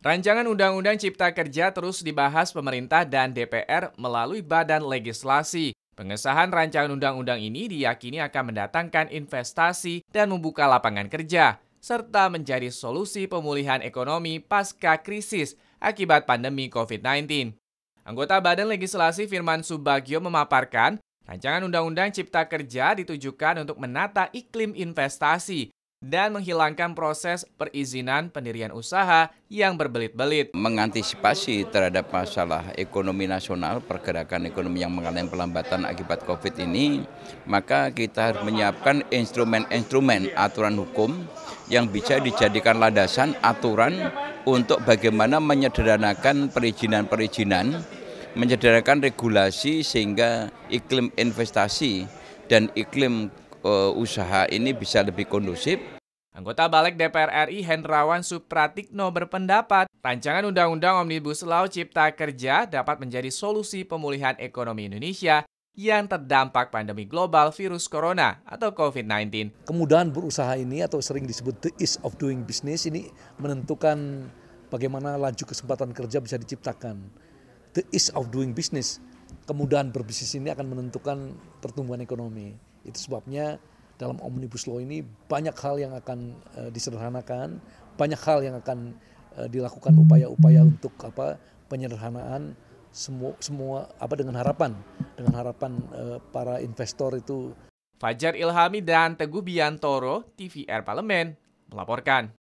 Rancangan Undang-Undang Cipta Kerja terus dibahas pemerintah dan DPR melalui badan legislasi. Pengesahan rancangan undang-undang ini diyakini akan mendatangkan investasi dan membuka lapangan kerja, serta menjadi solusi pemulihan ekonomi pasca krisis akibat pandemi COVID-19. Anggota Badan Legislasi Firman Subagio memaparkan, rancangan undang-undang Cipta Kerja ditujukan untuk menata iklim investasi dan menghilangkan proses perizinan pendirian usaha yang berbelit-belit. Mengantisipasi terhadap masalah ekonomi nasional, pergerakan ekonomi yang mengalami pelambatan akibat COVID ini, maka kita harus menyiapkan instrumen-instrumen aturan hukum yang bisa dijadikan landasan aturan untuk bagaimana menyederhanakan perizinan-perizinan, menyederhanakan regulasi sehingga iklim investasi dan iklim Eh, usaha ini bisa lebih kondusif. Anggota Balik DPR RI Hendrawan Supratikno berpendapat, rancangan Undang-Undang Omnibus Law Cipta Kerja dapat menjadi solusi pemulihan ekonomi Indonesia yang terdampak pandemi global virus corona atau COVID-19. Kemudahan berusaha ini atau sering disebut the ease of doing business ini menentukan bagaimana laju kesempatan kerja bisa diciptakan. The ease of doing business, kemudahan berbisnis ini akan menentukan pertumbuhan ekonomi. Itu sebabnya dalam omnibus law ini banyak hal yang akan uh, disederhanakan, banyak hal yang akan uh, dilakukan upaya-upaya untuk apa penyederhanaan semua semua apa dengan harapan dengan harapan uh, para investor itu Fajar Ilhami dan Teguh Biantoro TVR Parlemen melaporkan.